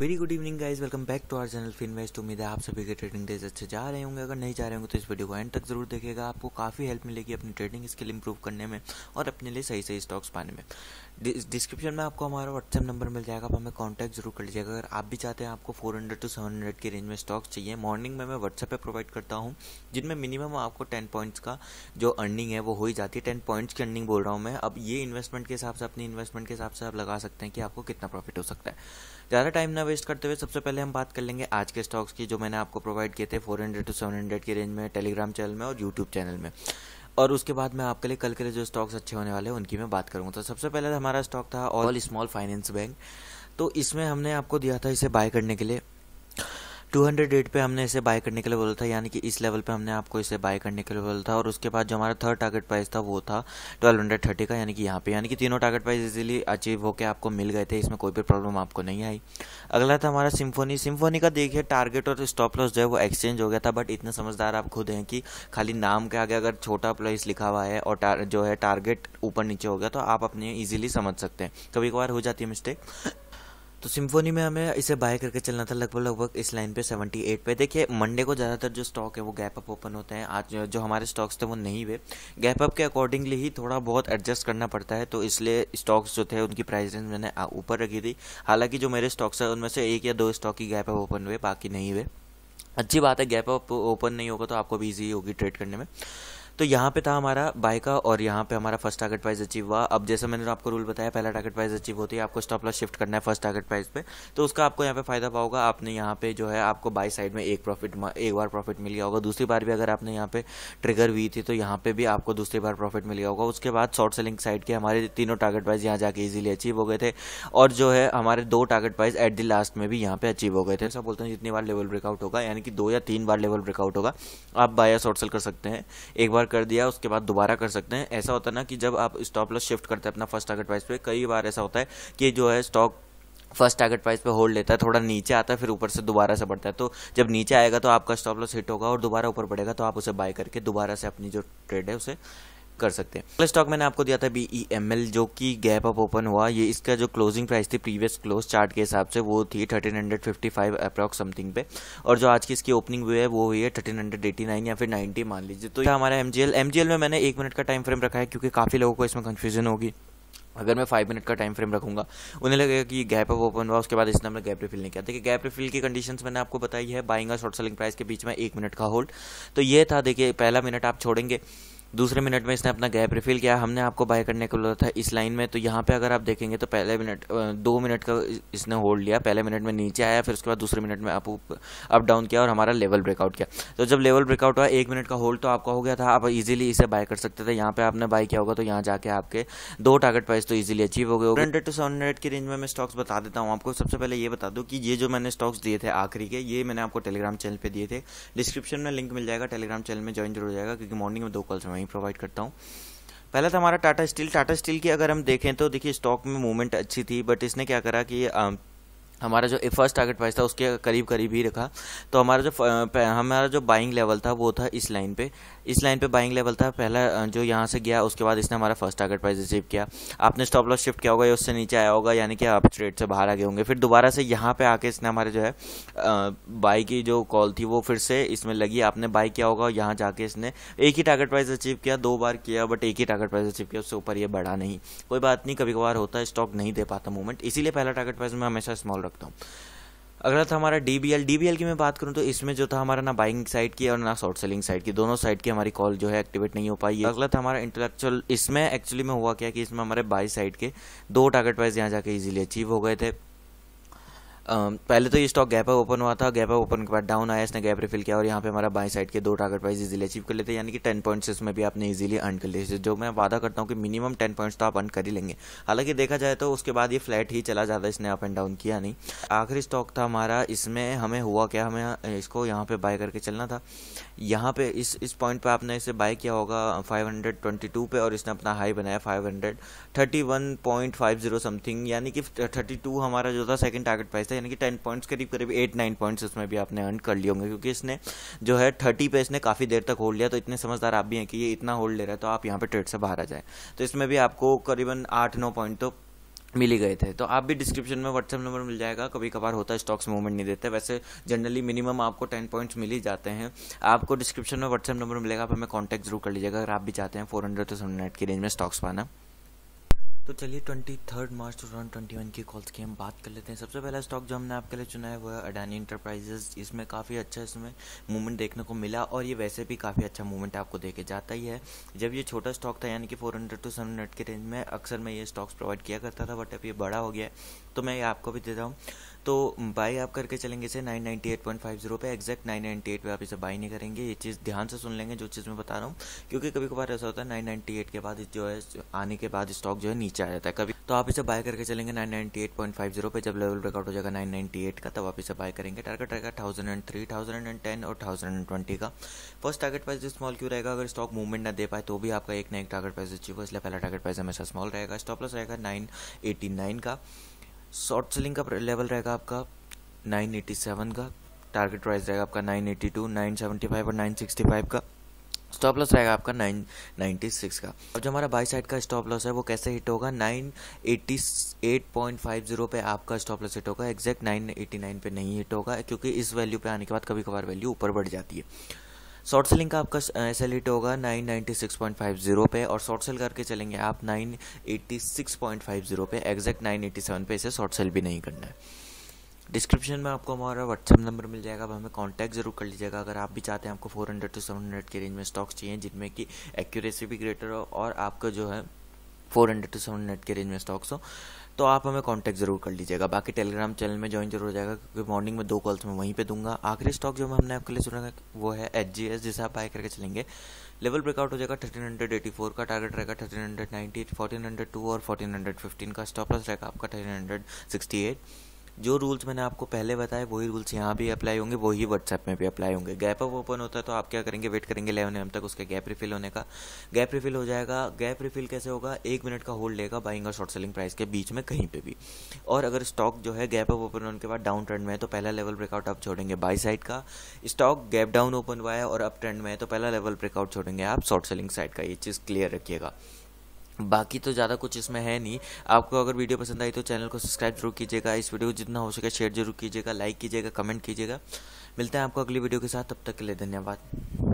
very good evening guys welcome back to our channel Finvest उम्मीद है आप सभी के ट्रेडिंग डेज अच्छे जा रहे होंगे अगर नहीं जा रहे होंगे तो इस वीडियो को एंड तक जरूर देखेगा आपको काफ़ी हेल्प मिलेगी अपनी ट्रेडिंग स्किल इंप्रूव करने में और अपने लिए सही सही स्टॉक्स पाने में डिस्क्रिप्शन में आपको हमारा व्हाट्सएप नंबर मिल जाएगा आप हमें कॉन्टैक्ट जरूर कर लीजिएगा अगर आप भी चाहते हैं आपको हंड्रेड टू हंड्रेड की रेंज में स्टॉक्स चाहिए मॉर्निंग में मैं व्हाट्सएप पर प्रोवाइड करता हूँ जिनमें मिनिमम आपको टेन पॉइंट्स का जो अर्निंग है वो हो ही जाती है टेन पॉइंट्स की अर्निंग बोल रहा हूँ मैं अब ये इन्वेस्टमेंट के हिसाब से अपनी इन्वेस्टमेंट के हिसाब से आप लगा सकते हैं कि आपको कितना प्रॉफिट हो सकता है ज़्यादा टाइम ना वेस्ट करते हुए सबसे पहले हम बात कर लेंगे आज के स्टॉक्स की जो मैंने आपको प्रोवाइड किए थे 400 टू 700 की रेंज में टेलीग्राम चैनल में और यूट्यूब चैनल में और उसके बाद मैं आपके लिए कल के लिए जो स्टॉक्स अच्छे होने वाले हैं उनकी मैं बात करूंगा तो सबसे पहले हमारा स्टॉक था ऑल स्मॉल फाइनेंस बैंक तो इसमें हमने आपको दिया था इसे बाय करने के लिए हंड्रेड एट पे हमने इसे बाय करने के लिए बोला था यानी कि इस लेवल पे हमने आपको इसे बाय करने के लिए बोला था और उसके बाद जो हमारा थर्ड टारगेट प्राइस था वो था 1230 का यानी कि यहाँ पे यानी कि तीनों टारगेट प्राइस इजीली अचीव होकर आपको मिल गए थे इसमें कोई भी प्रॉब्लम आपको नहीं आई अगला था हमारा सिम्फोनी सिम्फोनी का देखिए टारगेट और स्टॉप लॉस जो है वो एक्सचेंज हो गया था बट इतने समझदार आप खुद हैं कि खाली नाम के आगे अगर छोटा प्राइस लिखा हुआ है और जो है टारगेट ऊपर नीचे हो गया तो आप अपने ईजिली समझ सकते हैं कभी कभार हो जाती है मिस्टेक तो सिम्फोनी में हमें इसे बाय करके चलना था लगभग लगभग इस लाइन पे 78 पे देखिए मंडे को ज़्यादातर जो स्टॉक है वो गैप अप ओपन होते हैं आज जो हमारे स्टॉक्स थे वो नहीं हुए गैप अप के अकॉर्डिंगली ही थोड़ा बहुत एडजस्ट करना पड़ता है तो इसलिए स्टॉक्स जो थे उनकी प्राइस रेंज मैंने ऊपर रखी थी हालांकि जो मेरे स्टॉक्स हैं उनमें से एक या दो स्टॉक ही गैप अप ओपन हुए बाकी नहीं हुए अच्छी बात है गैप अप ओपन नहीं होगा तो आपको भी ईजी होगी ट्रेड करने में तो यहाँ पे था हमारा बाय का और यहाँ पे हमारा फर्स्ट टारगेट प्राइस अचीव हुआ अब जैसे मैंने आपको रूल बताया पहला टारगेट प्राइस अचीव होती है आपको स्टॉप लॉस शिफ्ट करना है फर्स्ट टारगेट प्राइस पे तो उसका आपको यहाँ पे फायदा पाओगा आपने यहाँ पे जो है आपको बाय साइड में एक प्रॉफिट एक बार प्रॉफिट मिल गया होगा दूसरी बार भी अगर आपने यहाँ पे ट्रिगर हुई थी तो यहाँ पे भी आपको दूसरी बार प्रॉफिट मिल गया होगा उसके बाद शॉर्ट सेलिंग साइड के हमारे तीनों टारगेट प्राइस यहाँ जाके ईजिली अचीव हो गए थे और जो है हमारे दो target price at the last में भी यहाँ पे अचीव हो गए थे ऐसा बोलते हैं जितनी बार लेवल ब्रेकआउट होगा यानी कि दो या तीन बार लेवल ब्रेकआउट होगा आप बाय या शॉर्ट सेल कर सकते हैं एक बार बार कर दिया उसके बाद दोबारा कर सकते हैं ऐसा होता है ना कि जब आप स्टॉप लॉस शिफ्ट करते हैं अपना फर्स्ट टारगेट प्राइस पे कई बार ऐसा होता है कि जो है स्टॉक फर्स्ट टारगेट प्राइस पे होल्ड लेता है थोड़ा नीचे आता है फिर ऊपर से दोबारा से बढ़ता है तो जब नीचे आएगा तो आपका स्टॉप लॉस हिट होगा और दोबारा ऊपर बढ़ेगा तो आप उसे बाय करके दोबारा से अपनी जो ट्रेड है उसे कर सकते हैं पहला स्टॉक मैंने आपको दिया था बी ई एम एल जो कि गैप अप ओपन हुआ ये इसका जो क्लोजिंग प्राइस थी प्रीवियस क्लोज चार्ट के हिसाब से वो थी thirteen hundred fifty five approx something पे और जो आज की इसकी ओपनिंग हुई है वो हुई है थर्टीन हंड्रेड एटी नाइन या फिर नाइनटी मान लीजिए तो हमारा M G L M G L में मैंने एक मिनट का टाइम फ्रेम रखा है क्योंकि काफ़ी लोगों को इसमें कन्फ्यूजन होगी अगर मैं फाइव मिनट का टाइम फ्रेम रखूंगा उन्हें लगेगा कि गैप अप ओपन हुआ उसके बाद इसने हमने गैप रिफिल नहीं किया देखिए गैप रिफिल की कंडीशंस मैंने आपको बताई है बाइंग और शॉर्ट सेलिंग प्राइस के बीच में एक मिनट का होल्ड तो ये था देखिए पहला मिनट आप छोड़ेंगे दूसरे मिनट में इसने अपना गैप रिफिल किया हमने आपको बाय करने को बोला था इस लाइन में तो यहाँ पे अगर आप देखेंगे तो पहले मिनट दो मिनट का इसने होल्ड लिया पहले मिनट में नीचे आया फिर उसके बाद दूसरे मिनट में अप अप डाउन किया और हमारा लेवल ब्रेकआउट किया तो जब लेवल ब्रेकआउट हुआ एक मिनट का होल्ड तो आपका हो गया था आप इजीली इसे बाय कर सकते थे यहाँ पे आपने बाय किया होगा तो यहाँ जाके आपके दो टारगेट प्राइस तो इजीली अचीव हो गए होगा हंड्रेड टू सेवन हंड्रेड की रेंज में मैं स्टॉक्स बता देता हूँ आपको सबसे पहले ये बता दूँ कि ये जो मैंने स्टॉक्स दिए थे आखिरी के ये मैंने आपको टेलीग्राम चैनल पर दिए थे डिस्क्रिप्शन में लिंक मिल जाएगा टेलीग्राम चैनल में ज्वाइन जरूर हो जाएगा क्योंकि मॉर्निंग में दो कॉल समय नहीं प्रोवाइड करता हूँ पहला था हमारा टाटा स्टील टाटा स्टील की अगर हम देखें तो देखिए स्टॉक में मूवमेंट अच्छी थी बट इसने क्या करा कि आ, हमारा जो फर्स्ट टारगेट प्राइस था उसके करीब करीब ही रखा तो हमारा जो हमारा जो बाइंग लेवल था वो था इस लाइन पे इस लाइन पे बाइंग लेवल था पहला जो यहाँ से गया उसके बाद इसने हमारा फर्स्ट टारगेट प्राइस रिसीव किया आपने स्टॉप लॉस शिफ्ट किया होगा या उससे नीचे आया होगा यानी कि आप ट्रेड से बाहर आ गए होंगे फिर दोबारा से यहाँ पे आके इसने हमारे जो है बाई की जो कॉल थी वो फिर से इसमें लगी आपने बाई किया होगा यहाँ जाके इसने एक ही टारगेट प्राइस अचीव किया दो बार किया बट एक ही टारगेट प्राइस अचीव किया उससे ऊपर ये बढ़ा नहीं कोई बात नहीं कभी कभार होता है स्टॉक नहीं दे पाता मूवमेंट इसीलिए पहला टारगेट प्राइस मैं हमेशा स्मॉल रखता हूँ अगला था हमारा D B L D B L की मैं बात करूँ तो इसमें जो था हमारा ना बाइंग साइड की और ना शॉर्ट सेलिंग साइड की दोनों साइड की हमारी कॉल जो है एक्टिवेट नहीं हो पाई है अगला था हमारा इंटेलेक्चुअल इसमें एक्चुअली में हुआ क्या कि इसमें हमारे बाई साइड के दो टारगेट प्राइस यहाँ जाके ईजिली अचीव हो गए थे पहले तो ये स्टॉक गैप अप ओपन हुआ था गैप अप ओपन के बाद डाउन आया इसने गैप रिफिल किया और यहाँ पे हमारा बाई साइड के दो टारगेट प्राइस इजीली अचीव कर लेते हैं यानी कि टेन पॉइंट्स इसमें भी आपने इजीली अर्न कर लिए जो मैं वादा करता हूँ कि मिनिमम टेन पॉइंट्स तो आप अर्न कर ही लेंगे हालांकि देखा जाए तो उसके बाद ये फ्लैट ही चला जाता है इसने अप एंड डाउन किया नहीं आखिरी स्टॉक था हमारा इसमें हमें हुआ क्या हमें इसको यहाँ पर बाय करके चलना था यहाँ पे इस इस पॉइंट पे आपने इसे बाय किया होगा 522 पे और इसने अपना हाई बनाया 531.50 समथिंग यानी कि 32 हमारा जो था सेकंड टारगेट प्राइस था थे यानी कि टेन पॉइंट्स करीब करीब एट नाइन पॉइंट्स इसमें भी आपने अर्न कर लिए होंगे क्योंकि इसने जो है थर्टी पे इसने काफ़ी देर तक होल्ड लिया तो इतने समझदार आप भी हैं कि ये इतना होल्ड ले रहा है तो आप यहाँ पर ट्रेड से बाहर आ जाए तो इसमें भी आपको करीबन आठ नौ पॉइंट तो मिली गए थे तो आप भी डिस्क्रिप्शन में व्हाट्सअप नंबर मिल जाएगा कभी कभार होता है स्टॉक्स मूवमेंट नहीं देते वैसे जनरली मिनिमम आपको टेन पॉइंट्स मिल ही जाते हैं आपको डिस्क्रिप्शन में व्हाट्सअप नंबर मिलेगा आप हमें कॉन्टैक्ट जरूर कर लीजिएगा अगर आप भी चाहते हैं four hundred to seven hundred की रेंज में स्टॉक्स पाना तो चलिए twenty third March two thousand twenty one की कॉल्स की हम बात कर लेते हैं सबसे पहला स्टॉक जो हमने आपके लिए चुना है है अडानी इंटरप्राइजेज इसमें काफ़ी अच्छा इसमें मूवमेंट देखने को मिला और ये वैसे भी काफ़ी अच्छा मूवमेंट आपको देखे जाता ही है जब ये छोटा स्टॉक था यानी कि four hundred to seven hundred के रेंज में अक्सर मैं ये स्टॉक्स प्रोवाइड किया करता था बट अब ये बड़ा हो गया तो मैं ये आपको भी देता हूँ तो बाई आप करके चलेंगे इसे nine eight point five zero पे नाइनटी एट पर आप इसे बाई नहीं करेंगे ये चीज़ ध्यान से सुन लेंगे जो चीज़ मैं बता रहा हूँ क्योंकि कभी कभार ऐसा होता है नाइन एट के बाद जो है आने के बाद स्टॉक जो है नीचे नीचे आ जाता है कभी तो आप इसे बाय करके चलेंगे nine ninety eight point five zero पे जब लेवल ब्रेकआउट हो जाएगा नाइन नाइनटी एट का तब आप इसे बाय करेंगे टारगेट रहेगा thousand and three thousand and ten और थाउजेंड एंड ट्वेंटी का फर्स्ट टारगेट प्राइस स्मॉल क्यों रहेगा अगर स्टॉक मूवमेंट ना दे पाए तो भी आपका एक ना एक टारगेट प्राइस अचीव हो इसलिए पहला टारगेट प्राइस हमेशा स्मॉल रहेगा स्टॉप लॉस रहेगा नाइन एटी नाइन का शॉर्ट सेलिंग का लेवल रहेगा आपका नाइन एटी सेवन का टारगेट प्राइस रहेगा आपका nine eighty two nine seventy five और नाइन सिक्सटी फाइव का स्टॉप लॉस रहेगा आपका नाइन नाइन्टी सिक्स का और जो हमारा बाई साइड का स्टॉप लॉस है वो कैसे हिट होगा nine eighty eight point five zero पे आपका स्टॉप लॉस हिट होगा एग्जैक्ट नाइन एटी नाइन पे नहीं हिट होगा क्योंकि इस वैल्यू पे आने के बाद कभी कभार वैल्यू ऊपर बढ़ जाती है शॉर्ट सेलिंग का आपका एस एल हिट होगा nine ninety six point five zero पे और शॉर्ट सेल करके चलेंगे आप nine eighty six point five zero पे एग्जैक्ट नाइन एट्टी सेवन पे इसे शॉर्ट सेल भी नहीं करना है डिस्क्रिप्शन में आपको हमारा व्हाट्सअप नंबर मिल जाएगा हमें कॉन्टैक्ट जरूर कर लीजिएगा अगर आप भी चाहते हैं आपको हंड्रेड टू हंड्रेड के रेंज में स्टॉक्स चाहिए जिनमें कि एक्यूरेसी भी ग्रेटर हो और आपका जो है 400 टू हंड्रेड के रेंज में स्टॉक्स हो तो आप हमें कांटेक्ट जरूर कर लीजिएगा बाकी टेलीग्राम चैनल में ज्वाइन जरूर हो जाएगा क्योंकि मॉर्निंग में दो कॉल्स में वहीं पे दूंगा आखिरी स्टॉक जो हमने आपके लिए सुना वो है एच जी एस जिसे आप बाय करके चलेंगे लेवल ब्रेकआउट हो जाएगा थर्टीन हंड्रेड एटी फोर का टारगेट रहेगा thirteen hundred ninety fourteen hundred two और फोर्टीन हंड्रेड फिफ्टीन का स्टॉप लॉस रहेगा आपका थर्टीन हंड्रेड सिक्सटी एट जो रूल्स मैंने आपको पहले बताए वही रूल्स यहाँ भी अप्लाई होंगे वही व्हाट्सएप में भी अप्लाई होंगे गैप अप ओपन होता है तो आप क्या करेंगे वेट करेंगे इलेवन एम तक उसका गैप रिफिल होने का गैप रिफिल हो जाएगा गैप रिफिल कैसे होगा एक मिनट का होल्ड लेगा बाइंग और शॉर्ट सेलिंग प्राइस के बीच में कहीं पर भी और अगर स्टॉक जो है गैप अप ओपन होने के बाद डाउन ट्रेंड में है तो पहला लेवल ब्रेकआउट आप छोड़ेंगे बाई साइड का स्टॉक गैप डाउन ओपन हुआ है और अप ट्रेंड में है तो पहला लेवल ब्रेकआउट छोड़ेंगे आप शॉर्ट सेलिंग साइड का ये चीज़ क्लियर रखिएगा बाकी तो ज़्यादा कुछ इसमें है नहीं आपको अगर वीडियो पसंद आई तो चैनल को सब्सक्राइब जरूर कीजिएगा इस वीडियो को जितना हो सके शेयर जरूर कीजिएगा लाइक कीजिएगा कमेंट कीजिएगा मिलते हैं आपको अगली वीडियो के साथ तब तक के लिए धन्यवाद